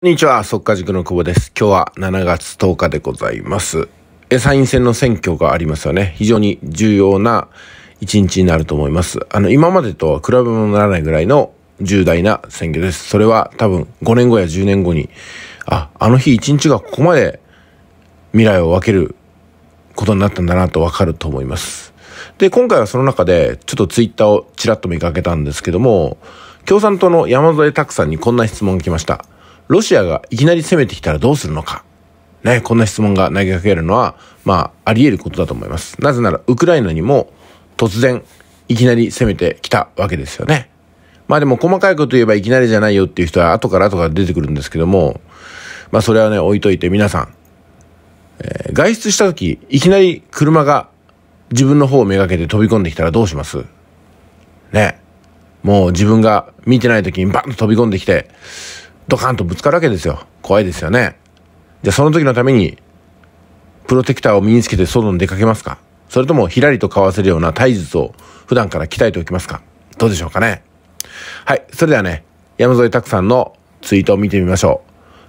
こんにちは、速化塾の久保です。今日は7月10日でございます。参院選の選挙がありますよね。非常に重要な一日になると思います。あの、今までとは比べ物ならないぐらいの重大な選挙です。それは多分5年後や10年後に、あ、あの日一日がここまで未来を分けることになったんだなとわかると思います。で、今回はその中で、ちょっとツイッターをちらっと見かけたんですけども、共産党の山添拓さんにこんな質問が来ました。ロシアがいきなり攻めてきたらどうするのか。ね、こんな質問が投げかけるのは、まあ、あり得ることだと思います。なぜなら、ウクライナにも突然、いきなり攻めてきたわけですよね。まあでも細かいこと言えばいきなりじゃないよっていう人は後から後から出てくるんですけども、まあそれはね、置いといて皆さん、えー、外出した時、いきなり車が自分の方をめがけて飛び込んできたらどうしますね。もう自分が見てない時にバンと飛び込んできて、ドカンとぶつかるわけですよ。怖いですよね。じゃあその時のために、プロテクターを身につけて外に出かけますかそれともひらりとかわせるような体術を普段から鍛えておきますかどうでしょうかねはい。それではね、山添拓さんのツイートを見てみましょ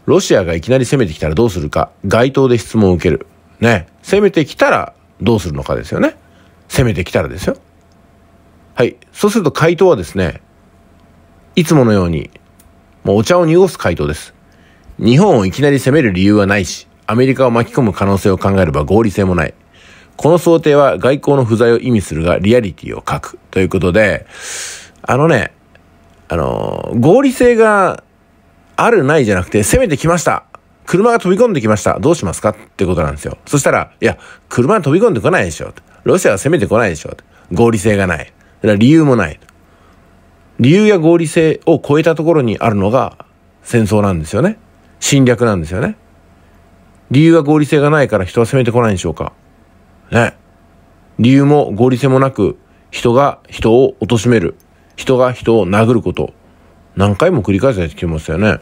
う。ロシアがいきなり攻めてきたらどうするか。街頭で質問を受ける。ね。攻めてきたらどうするのかですよね。攻めてきたらですよ。はい。そうすると回答はですね、いつものようにもうお茶を濁す回答です。日本をいきなり攻める理由はないし、アメリカを巻き込む可能性を考えれば合理性もない。この想定は外交の不在を意味するが、リアリティを書く。ということで、あのね、あのー、合理性があるないじゃなくて、攻めてきました車が飛び込んできました。どうしますかってことなんですよ。そしたら、いや、車飛び込んでこないでしょ。ロシアは攻めてこないでしょ。合理性がない。理由もない。理由や合理性を超えたところにあるのが戦争なんですよね。侵略なんですよね。理由は合理性がないから人は攻めてこないんでしょうか。ね。理由も合理性もなく、人が人を貶める。人が人を殴ること。何回も繰り返されてきましたよね。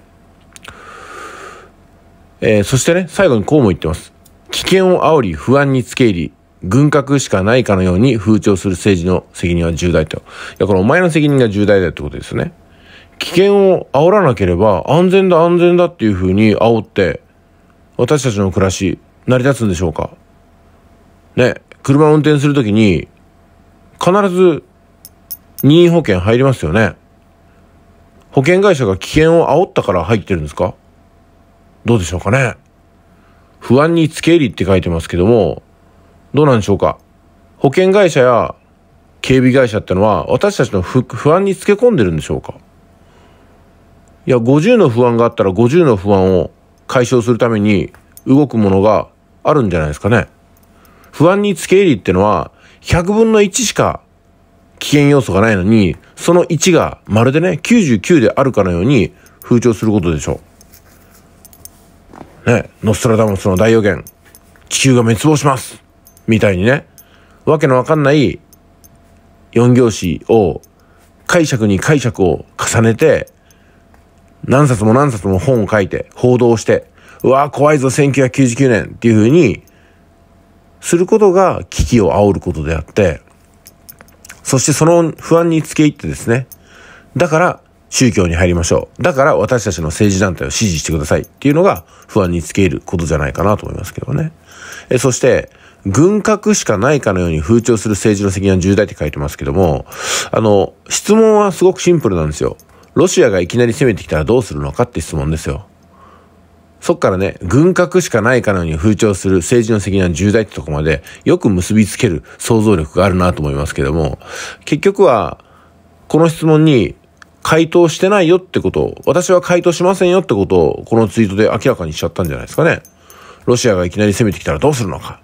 えー、そしてね、最後にこうも言ってます。危険を煽り、不安につけ入り、軍拡しかないかのように風潮する政治の責任は重大と。いや、これお前の責任が重大だってことですね。危険を煽らなければ安全だ安全だっていうふうに煽って、私たちの暮らし、成り立つんでしょうかね、車を運転するときに、必ず任意保険入りますよね。保険会社が危険を煽ったから入ってるんですかどうでしょうかね不安につけ入りって書いてますけども、どうなんでしょうか保険会社や警備会社ってのは私たちの不安につけ込んでるんでしょうかいや、50の不安があったら50の不安を解消するために動くものがあるんじゃないですかね。不安につけ入りってのは100分の1しか危険要素がないのに、その1がまるでね、99であるかのように風潮することでしょう。ね、ノストラダムスの大予言、地球が滅亡します。みたいにね、わけのわかんない四行詞を解釈に解釈を重ねて、何冊も何冊も本を書いて、報道して、うわー怖いぞ1999年っていうふうに、することが危機を煽ることであって、そしてその不安につけ入ってですね、だから宗教に入りましょう。だから私たちの政治団体を支持してくださいっていうのが不安につけ入ることじゃないかなと思いますけどね。えそして、軍拡しかないかのように風潮する政治の責任は重大って書いてますけども、あの、質問はすごくシンプルなんですよ。ロシアがいきなり攻めてきたらどうするのかって質問ですよ。そっからね、軍拡しかないかのように風潮する政治の責任は重大ってとこまでよく結びつける想像力があるなと思いますけども、結局は、この質問に回答してないよってことを、私は回答しませんよってことを、このツイートで明らかにしちゃったんじゃないですかね。ロシアがいきなり攻めてきたらどうするのか。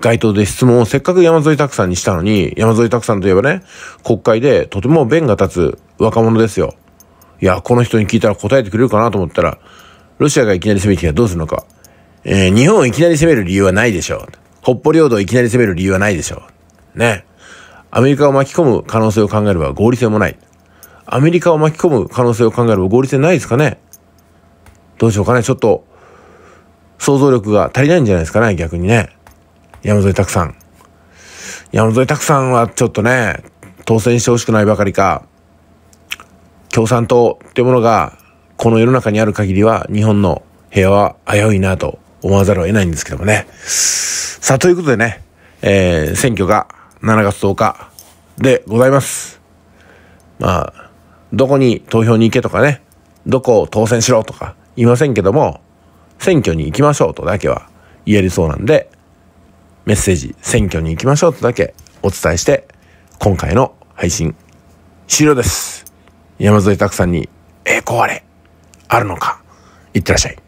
街頭で質問をせっかく山添拓さんにしたのに、山添拓さんといえばね、国会でとても弁が立つ若者ですよ。いや、この人に聞いたら答えてくれるかなと思ったら、ロシアがいきなり攻めてきたらどうするのか。えー、日本をいきなり攻める理由はないでしょう。北方領土をいきなり攻める理由はないでしょう。ね。アメリカを巻き込む可能性を考えれば合理性もない。アメリカを巻き込む可能性を考えれば合理性ないですかねどうしようかねちょっと、想像力が足りないんじゃないですかね逆にね。山添拓さん。山添拓さんはちょっとね、当選してほしくないばかりか、共産党っていうものが、この世の中にある限りは、日本の平和は危ういなと思わざるを得ないんですけどもね。さあ、ということでね、えー、選挙が7月10日でございます。まあ、どこに投票に行けとかね、どこを当選しろとか言いませんけども、選挙に行きましょうとだけは言えるそうなんで、メッセージ、選挙に行きましょうとだけお伝えして、今回の配信、終了です。山添拓さんに栄光あれ、あるのか、いってらっしゃい。